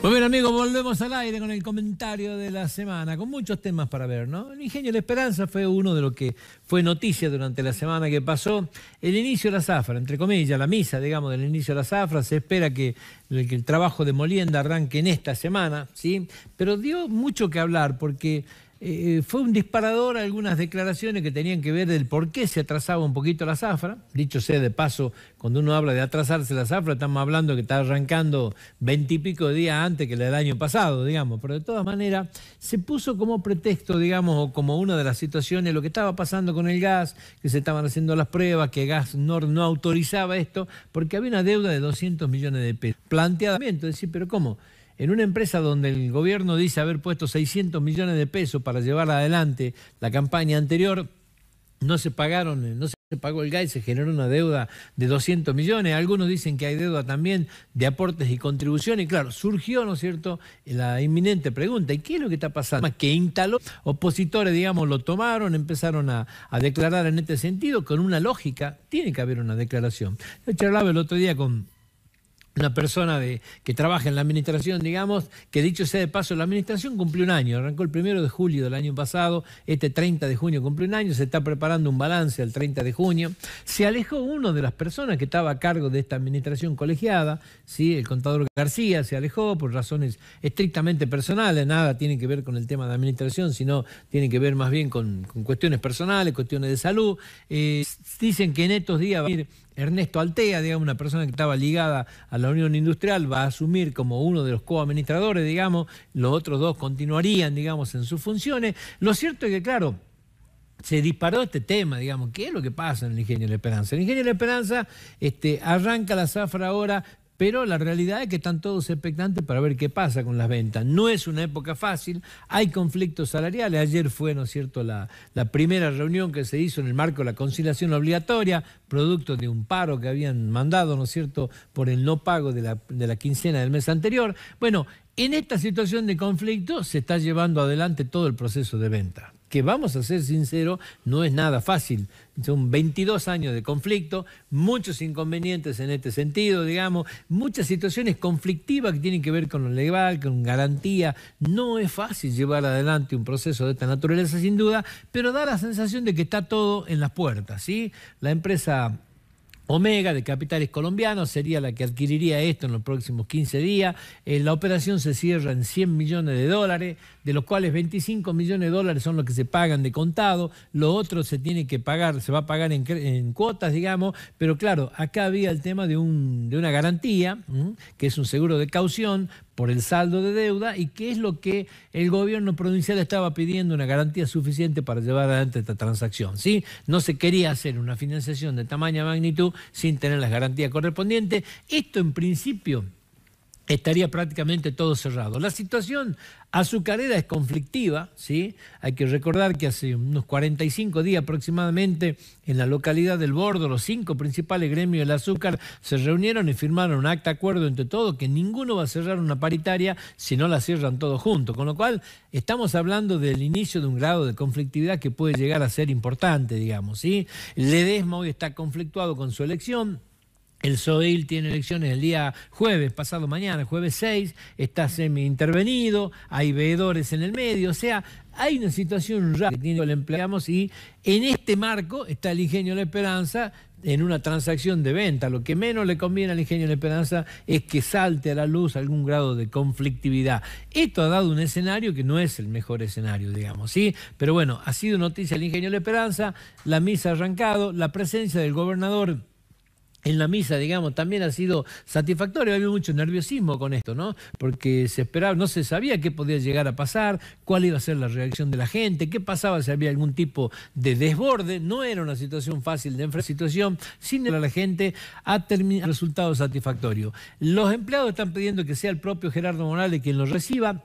Bueno, bien, amigos, volvemos al aire con el comentario de la semana, con muchos temas para ver, ¿no? El ingenio de la esperanza fue uno de los que fue noticia durante la semana que pasó. El inicio de la zafra, entre comillas, la misa, digamos, del inicio de la zafra, se espera que el trabajo de molienda arranque en esta semana, ¿sí? Pero dio mucho que hablar porque eh, fue un disparador algunas declaraciones que tenían que ver del por qué se atrasaba un poquito la zafra. Dicho sea de paso, cuando uno habla de atrasarse la zafra, estamos hablando que está arrancando veintipico días antes que el año pasado, digamos. Pero de todas maneras, se puso como pretexto, digamos, o como una de las situaciones, lo que estaba pasando con el gas, que se estaban haciendo las pruebas, que Gas no, no autorizaba esto, porque había una deuda de 200 millones de pesos. Planteadamente, decir, pero ¿cómo? en una empresa donde el gobierno dice haber puesto 600 millones de pesos para llevar adelante la campaña anterior, no se pagaron, no se pagó el GAI, se generó una deuda de 200 millones. Algunos dicen que hay deuda también de aportes y contribuciones. Y claro, surgió, ¿no es cierto?, la inminente pregunta, ¿y qué es lo que está pasando? Que instaló, opositores, digamos, lo tomaron, empezaron a, a declarar en este sentido con una lógica. Tiene que haber una declaración. Yo charlaba el otro día con una persona de, que trabaja en la administración, digamos, que dicho sea de paso, la administración cumplió un año, arrancó el primero de julio del año pasado, este 30 de junio cumplió un año, se está preparando un balance al 30 de junio. Se alejó uno de las personas que estaba a cargo de esta administración colegiada, ¿sí? el contador García se alejó por razones estrictamente personales, nada tiene que ver con el tema de administración, sino tiene que ver más bien con, cuestiones personales, cuestiones de salud. Eh, dicen que en estos días va a ir Ernesto Altea, digamos, una persona que estaba ligada a la Unión Industrial, va a asumir como uno de los coadministradores, digamos, los otros dos continuarían, digamos, en sus funciones. Lo cierto es que, claro, se disparó este tema, digamos, ¿qué es lo que pasa en el Ingenio de la Esperanza? El Ingenio de la Esperanza este, arranca la zafra ahora pero la realidad es que están todos expectantes para ver qué pasa con las ventas. No es una época fácil, hay conflictos salariales. Ayer fue, ¿no es cierto?, la, primera reunión que se hizo en el marco de la conciliación obligatoria, producto de un paro que habían mandado, ¿no es cierto?, por el no pago de la, de la quincena del mes anterior. Bueno, en esta situación de conflicto se está llevando adelante todo el proceso de venta, que vamos a ser sinceros, no es nada fácil. Son 22 años de conflicto, muchos inconvenientes en este sentido, digamos, muchas situaciones conflictivas que tienen que ver con lo legal, con garantía. No es fácil llevar adelante un proceso de esta naturaleza, sin duda, pero da la sensación de que está todo en las puertas, ¿sí? La empresa Omega de Capitales Colombianos sería la que adquiriría esto en los próximos 15 días. Eh, la operación se cierra en 100 millones de dólares, de los cuales 25 millones de dólares son los que se pagan de contado, lo otro se tiene que pagar, se va a pagar en, cuotas, digamos, pero claro, acá había el tema de, un, de una garantía, que es un seguro de caución, por el saldo de deuda y qué es lo que el gobierno provincial estaba pidiendo, una garantía suficiente para llevar adelante esta transacción. ¿sí? No se quería hacer una financiación de tamaña magnitud sin tener las garantías correspondientes. Esto en principio estaría prácticamente todo cerrado. La situación azucarera es conflictiva, ¿sí? Hay que recordar que hace unos 45 días aproximadamente en la localidad del Bordo los cinco principales gremios del azúcar se reunieron y firmaron un acta acuerdo entre todos que ninguno va a cerrar una paritaria si no la cierran todos juntos, con lo cual estamos hablando del inicio de un grado de conflictividad que puede llegar a ser importante, digamos, ¿sí? Ledesma hoy está conflictuado con su elección el SOIL tiene elecciones el día jueves, pasado mañana, jueves 6, está semi-intervenido, hay veedores en el medio, o sea, hay una situación rara que tiene, empleamos y en este marco está el ingenio de la esperanza en una transacción de venta. Lo que menos le conviene al ingenio de la esperanza es que salte a la luz algún grado de conflictividad. Esto ha dado un escenario que no es el mejor escenario, digamos, ¿sí? Pero bueno, ha sido noticia el ingenio de la esperanza, la misa ha arrancado, la presencia del gobernador en la misa, digamos, también ha sido satisfactorio. Había mucho nerviosismo con esto, ¿no? Porque se esperaba, no se sabía qué podía llegar a pasar, cuál iba a ser la reacción de la gente, qué pasaba si había algún tipo de desborde. No era una situación fácil de enfrentar. Situación, sin embargo, la gente ha terminado resultado satisfactorio. Los empleados están pidiendo que sea el propio Gerardo Morales quien lo reciba.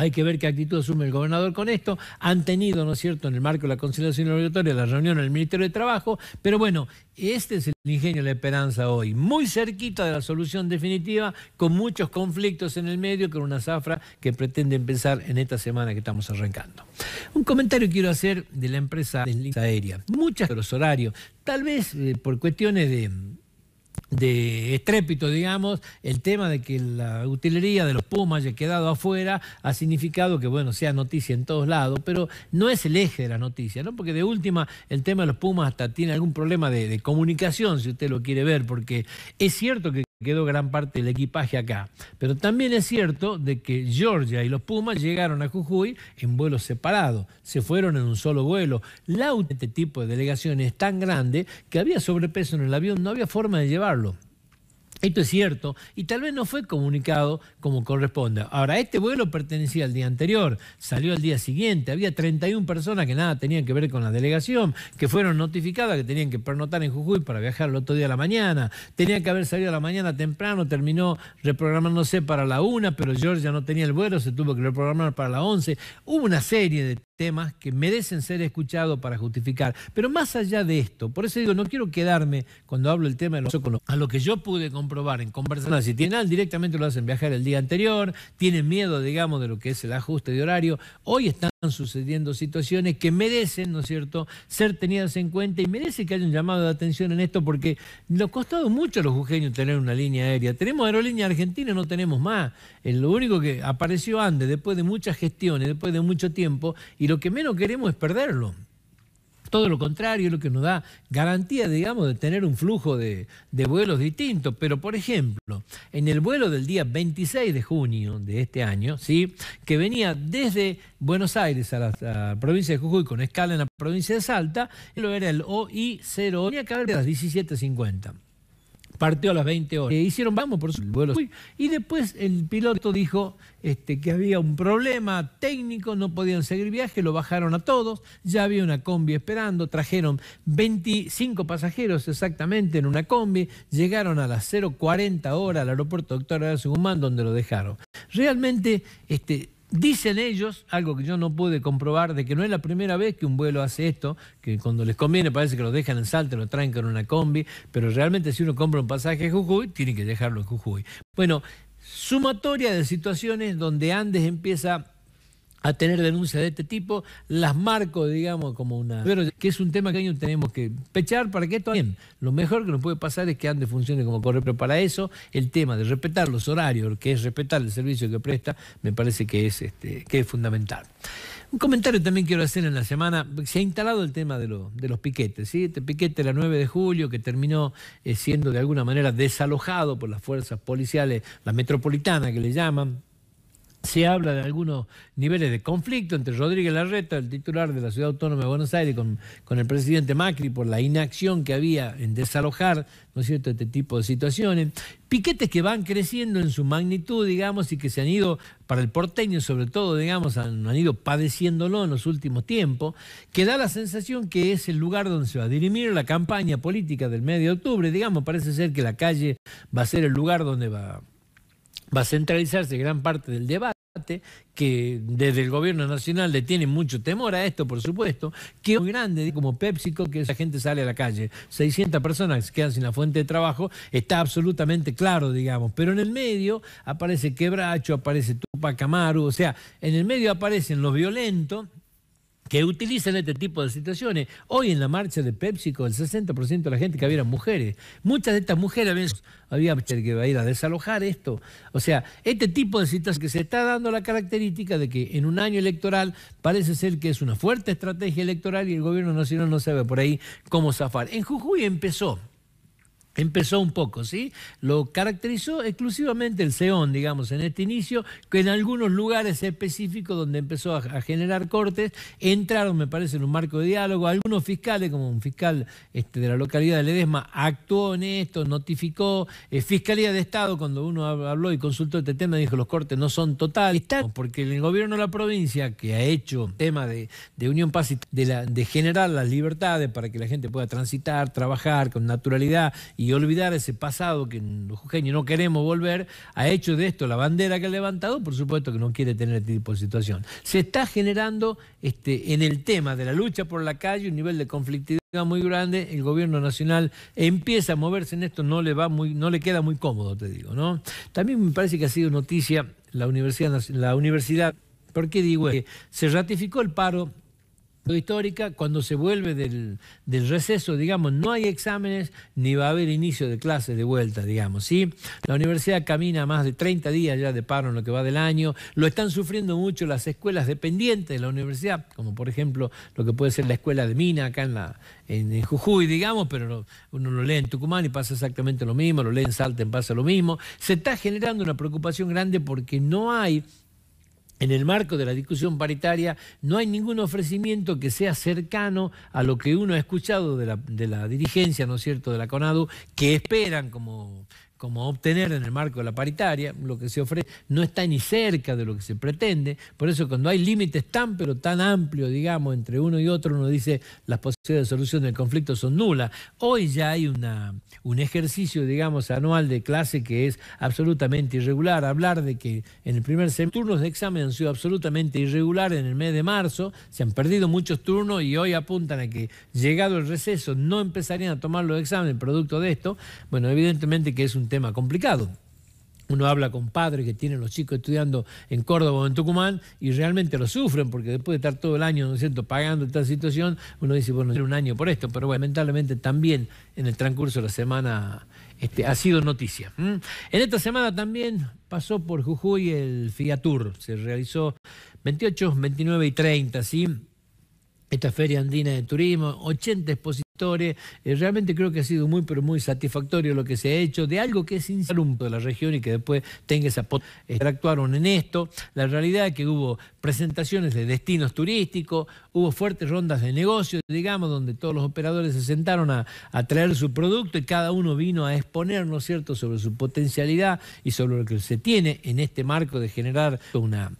Hay que ver qué actitud asume el gobernador con esto. Han tenido, ¿no es cierto?, en el marco de la conciliación obligatoria la reunión en el Ministerio de Trabajo, pero bueno, este es el ingenio, de la esperanza hoy, muy cerquita de la solución definitiva, con muchos conflictos en el medio, con una zafra que pretende empezar en esta semana que estamos arrancando. Un comentario quiero hacer de la empresa de aérea. Muchas de los horarios, tal vez eh, por cuestiones de de estrépito, digamos, el tema de que la utilería de los Pumas haya quedado afuera ha significado que, bueno, sea noticia en todos lados, pero no es el eje de la noticia, ¿no? Porque de última, el tema de los Pumas hasta tiene algún problema de, de comunicación, si usted lo quiere ver, porque es cierto que quedó gran parte del equipaje acá. Pero también es cierto de que Georgia y los Pumas llegaron a Jujuy en vuelos separados, se fueron en un solo vuelo. La este tipo de delegación es tan grande que había sobrepeso en el avión, no había forma de llevarlo. Esto es cierto y tal vez no fue comunicado como corresponde. Ahora, este vuelo pertenecía al día anterior, salió al día siguiente, había 31 personas que nada tenían que ver con la delegación, que fueron notificadas que tenían que pernotar en Jujuy para viajar el otro día a la mañana, tenía que haber salido a la mañana temprano, terminó reprogramándose para la una, pero George ya no tenía el vuelo, se tuvo que reprogramar para la 11. Hubo una serie de temas que merecen ser escuchados para justificar. Pero más allá de esto, por eso digo, no quiero quedarme cuando hablo el tema de los a lo que yo pude probar en conversaciones si tienen directamente lo hacen viajar el día anterior, tienen miedo, digamos, de lo que es el ajuste de horario. Hoy están sucediendo situaciones que merecen, ¿no es cierto?, ser tenidas en cuenta y merece que haya un llamado de atención en esto porque nos ha costado mucho a los jujeños tener una línea aérea. Tenemos aerolínea argentina, no tenemos más. Eh, lo único que apareció antes, después de muchas gestiones, después de mucho tiempo, y lo que menos queremos es perderlo. Todo lo contrario es lo que nos da garantía, digamos, de tener un flujo de, vuelos distintos. Pero, por ejemplo, en el vuelo del día 26 de junio de este año, ¿sí? que venía desde Buenos Aires a la, provincia de Jujuy con escala en la provincia de Salta, lo era el OI0, tenía que haber las 17.50 partió a las 20 horas. Eh, hicieron vamos por su vuelo. Y después el piloto dijo este, que había un problema técnico, no podían seguir viaje, lo bajaron a todos, ya había una combi esperando, trajeron 25 pasajeros exactamente en una combi, llegaron a las 0.40 horas al aeropuerto Doctor de Guzmán donde lo dejaron. Realmente, este, Dicen ellos, algo que yo no pude comprobar, de que no es la primera vez que un vuelo hace esto, que cuando les conviene parece que lo dejan en y lo traen con una combi, pero realmente si uno compra un pasaje a Jujuy, tiene que dejarlo en Jujuy. Bueno, sumatoria de situaciones donde Andes empieza a tener denuncias de este tipo, las marco, digamos, como una... Pero que es un tema que año tenemos que pechar para que esto bien. Lo mejor que nos puede pasar es que ande funcione como corre, pero para eso el tema de respetar los horarios, que es respetar el servicio que presta, me parece que es, este, que es fundamental. Un comentario también quiero hacer en la semana. Se ha instalado el tema de, de los piquetes. ¿sí? Este piquete la 9 de julio que terminó eh, siendo de alguna manera desalojado por las fuerzas policiales, la metropolitana que le llaman, se habla de algunos niveles de conflicto entre Rodríguez Larreta, el titular de la Ciudad Autónoma de Buenos Aires, con, con el presidente Macri por la inacción que había en desalojar, ¿no es cierto?, este tipo de situaciones. Piquetes que van creciendo en su magnitud, digamos, y que se han ido, para el porteño sobre todo, digamos, han, ido padeciéndolo en los últimos tiempos, que da la sensación que es el lugar donde se va a dirimir la campaña política del medio de octubre. Digamos, parece ser que la calle va a ser el lugar donde va va a centralizarse gran parte del debate que desde el gobierno nacional le tienen mucho temor a esto, por supuesto, que es muy grande, como PepsiCo, que esa gente sale a la calle. 600 personas quedan sin la fuente de trabajo, está absolutamente claro, digamos. Pero en el medio aparece Quebracho, aparece Tupac Amaru, o sea, en el medio aparecen los violentos, que utilizan este tipo de situaciones. Hoy en la marcha de PepsiCo, el 60% de la gente que había eran mujeres. Muchas de estas mujeres habían, había que va a ir a desalojar esto. O sea, este tipo de situaciones que se está dando la característica de que en un año electoral parece ser que es una fuerte estrategia electoral y el gobierno nacional no sabe por ahí cómo zafar. En Jujuy empezó Empezó un poco, ¿sí? Lo caracterizó exclusivamente el Seón, digamos, en este inicio, que en algunos lugares específicos donde empezó a, generar cortes, entraron, me parece, en un marco de diálogo. Algunos fiscales, como un fiscal este, de la localidad de Ledesma, actuó en esto, notificó. Eh, Fiscalía de Estado, cuando uno habló y consultó este tema, dijo los cortes no son totales, porque el gobierno de la provincia, que ha hecho tema de, Unión Paz de, de generar las libertades para que la gente pueda transitar, trabajar con naturalidad y y olvidar ese pasado que los jujeños no queremos volver, ha hecho de esto la bandera que ha levantado, por supuesto que no quiere tener este tipo de situación. Se está generando este, en el tema de la lucha por la calle un nivel de conflictividad muy grande, el gobierno nacional empieza a moverse en esto, no le va muy, no le queda muy cómodo, te digo, ¿no? También me parece que ha sido noticia la Universidad, la universidad ¿por qué digo? Que se ratificó el paro histórica, cuando se vuelve del, receso, digamos, no hay exámenes ni va a haber inicio de clases de vuelta, digamos, ¿sí? La universidad camina más de 30 días ya de paro en lo que va del año, lo están sufriendo mucho las escuelas dependientes de la universidad, como por ejemplo lo que puede ser la escuela de Mina acá en, en, en Jujuy, digamos, pero uno lo lee en Tucumán y pasa exactamente lo mismo, lo lee en Salten, pasa lo mismo. Se está generando una preocupación grande porque no hay en el marco de la discusión paritaria no hay ningún ofrecimiento que sea cercano a lo que uno ha escuchado de la, dirigencia, ¿no es cierto?, de la CONADU, que esperan como como obtener en el marco de la paritaria, lo que se ofrece no está ni cerca de lo que se pretende, por eso cuando hay límites tan pero tan amplios, digamos, entre uno y otro, uno dice las posibilidades de solución del conflicto son nulas. Hoy ya hay una, un ejercicio, digamos, anual de clase que es absolutamente irregular. Hablar de que en el primer semestre turnos de examen han sido absolutamente irregular en el mes de marzo, se han perdido muchos turnos y hoy apuntan a que llegado el receso no empezarían a tomar los exámenes producto de esto. Bueno, evidentemente que es un tema complicado. Uno habla con padres que tienen los chicos estudiando en Córdoba o en Tucumán y realmente lo sufren porque después de estar todo el año, ¿no es pagando esta situación, uno dice, bueno, un año por esto, pero bueno, lamentablemente también en el transcurso de la semana este, ha sido noticia. En esta semana también pasó por Jujuy el Fiatur, se realizó 28, 29 y 30, ¿sí? Esta feria andina de turismo, 80 exposiciones. Eh, realmente creo que ha sido muy, pero muy satisfactorio lo que se ha hecho de algo que es insalubre de la región y que después tenga esa Actuaron en esto. La realidad es que hubo presentaciones de destinos turísticos, hubo fuertes rondas de negocios, digamos, donde todos los operadores se sentaron a, a traer su producto y cada uno vino a exponer, ¿no es cierto?, sobre su potencialidad y sobre lo que se tiene en este marco de generar una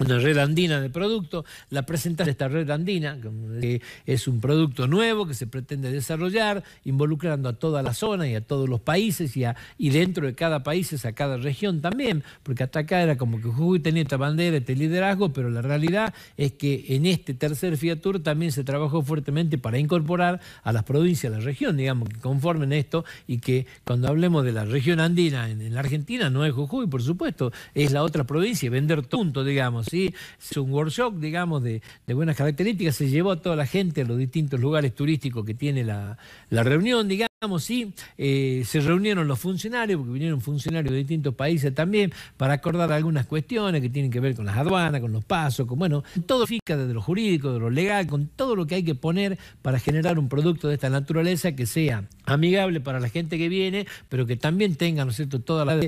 una red andina de producto, la presentación de esta red andina, que es un producto nuevo que se pretende desarrollar, involucrando a toda la zona y a todos los países y, a, y dentro de cada país es a cada región también, porque hasta acá era como que Jujuy tenía esta bandera, este liderazgo, pero la realidad es que en este tercer Fiatur también se trabajó fuertemente para incorporar a las provincias, a la región, digamos, que conformen esto y que cuando hablemos de la región andina en, la Argentina no es Jujuy, por supuesto, es la otra provincia, vender tonto, digamos es un workshop, digamos, de, buenas características. Se llevó a toda la gente a los distintos lugares turísticos que tiene la, la reunión, digamos sí, eh, se reunieron los funcionarios, porque vinieron funcionarios de distintos países también, para acordar algunas cuestiones que tienen que ver con las aduanas, con los pasos, con, bueno, todo fica desde lo jurídico, de lo legal, con todo lo que hay que poner para generar un producto de esta naturaleza que sea amigable para la gente que viene, pero que también tenga, ¿no es cierto?, toda la...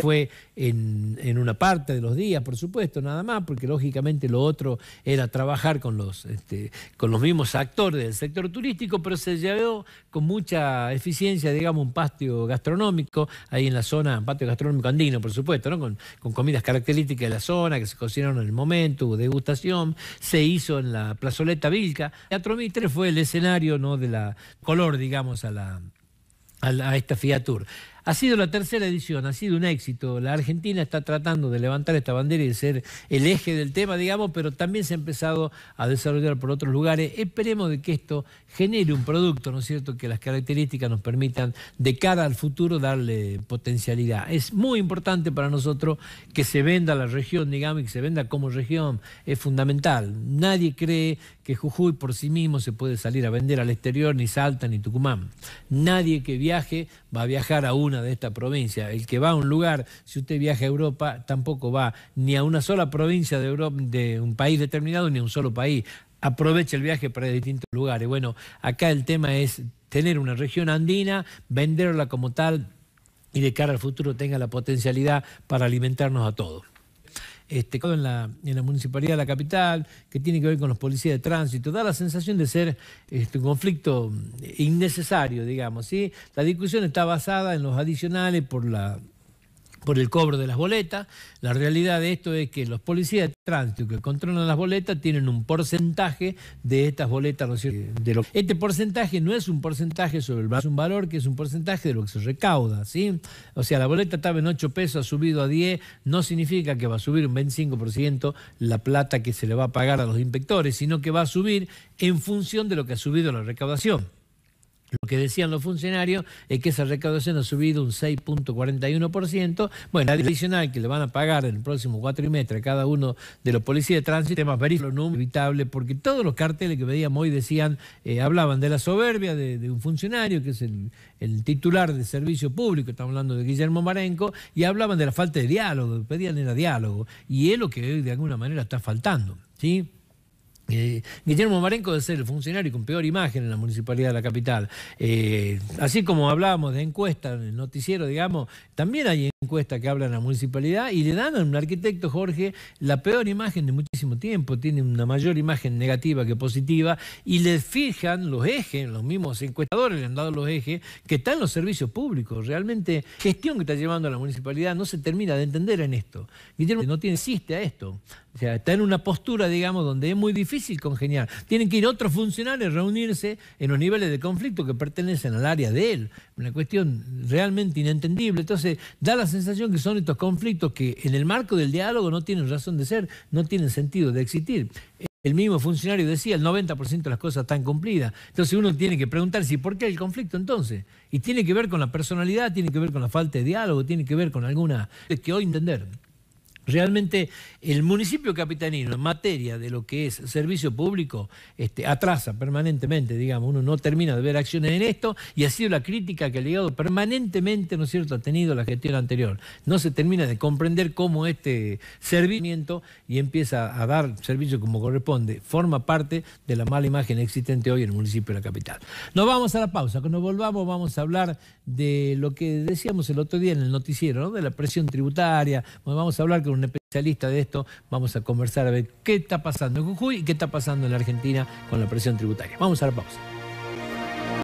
fue en, una parte de los días, por supuesto, nada más, porque lógicamente lo otro era trabajar con los, este, con los mismos actores del sector turístico, pero se llevó con mucha eficiencia, digamos, un patio gastronómico, ahí en la zona, un patio gastronómico andino, por supuesto, Con, comidas características de la zona, que se cocinaron en el momento, degustación, se hizo en la plazoleta Vilca. Teatro Mitre fue el escenario, ¿no? De la color, digamos, a la a, esta Fiatur. Ha sido la tercera edición, ha sido un éxito. La Argentina está tratando de levantar esta bandera y de ser el eje del tema, digamos, pero también se ha empezado a desarrollar por otros lugares. Esperemos de que esto genere un producto, ¿no es cierto?, que las características nos permitan de cara al futuro darle potencialidad. Es muy importante para nosotros que se venda la región, digamos, y que se venda como región. Es fundamental. Nadie cree que Jujuy por sí mismo se puede salir a vender al exterior, ni Salta, ni Tucumán. Nadie que viaje va a viajar a una de estas provincias, El que va a un lugar, si usted viaja a Europa, tampoco va ni a una sola provincia de, de un país determinado ni a un solo país. Aprovecha el viaje para distintos lugares. Bueno, acá el tema es tener una región andina, venderla como tal y de cara al futuro tenga la potencialidad para alimentarnos a todos este, en, la, municipalidad de la capital, que tiene que ver con los policías de tránsito, da la sensación de ser este, un conflicto mm, innecesario, digamos. ¿sí? La discusión está basada en los adicionales por la por el cobro de las boletas. La realidad de esto es que los policías de tránsito que controlan las boletas tienen un porcentaje de estas boletas. De Este porcentaje no es un porcentaje sobre el valor, es un valor que es un porcentaje de lo que se recauda. ¿sí? O sea, la boleta estaba en 8 pesos, ha subido a 10, no significa que va a subir un 25% la plata que se le va a pagar a los inspectores, sino que va a subir en función de lo que ha subido la recaudación. Lo que decían los funcionarios es que esa recaudación ha subido un 6.41%. Bueno, adicional que le van a pagar en el próximo cuatrimestre a cada uno de los policías de tránsito, temas verídicos, no inevitable, porque todos los carteles que veíamos hoy decían, eh, hablaban de la soberbia de, un funcionario, que es el, titular de servicio público, estamos hablando de Guillermo Marenco, y hablaban de la falta de diálogo, pedían era diálogo, y es lo que hoy de alguna manera está faltando, ¿sí? Eh, Guillermo Marenco de ser el funcionario con peor imagen en la municipalidad de la capital. Eh, así como hablábamos de encuestas en el noticiero, digamos, también hay encuestas que hablan a la municipalidad y le dan a un arquitecto, Jorge, la peor imagen de muchísimo tiempo. Tiene una mayor imagen negativa que positiva y le fijan los ejes, los mismos encuestadores le han dado los ejes, que están los servicios públicos. Realmente, gestión que está llevando a la municipalidad no se termina de entender en esto. Guillermo no tiene, insiste a esto. O sea, está en una postura, digamos, donde es muy difícil difícil congeniar. Tienen que ir otros funcionarios, reunirse en los niveles de conflicto que pertenecen al área de él. Una cuestión realmente inentendible. Entonces, da la sensación que son estos conflictos que en el marco del diálogo no tienen razón de ser, no tienen sentido de existir el mismo funcionario decía, el 90% de las cosas están cumplidas. Entonces uno tiene que preguntarse, ¿por qué el conflicto entonces? Y tiene que ver con la personalidad, tiene que ver con la falta de diálogo, tiene que ver con alguna que hoy entender. Realmente el municipio capitanino en materia de lo que es servicio público este, atrasa permanentemente, digamos, uno no termina de ver acciones en esto y ha sido la crítica que ha llegado permanentemente, ¿no es cierto?, ha tenido la gestión anterior. No se termina de comprender cómo este servimiento y empieza a dar servicio como corresponde, forma parte de la mala imagen existente hoy en el municipio de la capital. Nos vamos a la pausa, cuando volvamos vamos a hablar de lo que decíamos el otro día en el noticiero, de la presión tributaria, vamos a hablar con un especialista de esto. Vamos a conversar a ver qué está pasando en Jujuy y qué está pasando en la Argentina con la presión tributaria. Vamos a la pausa.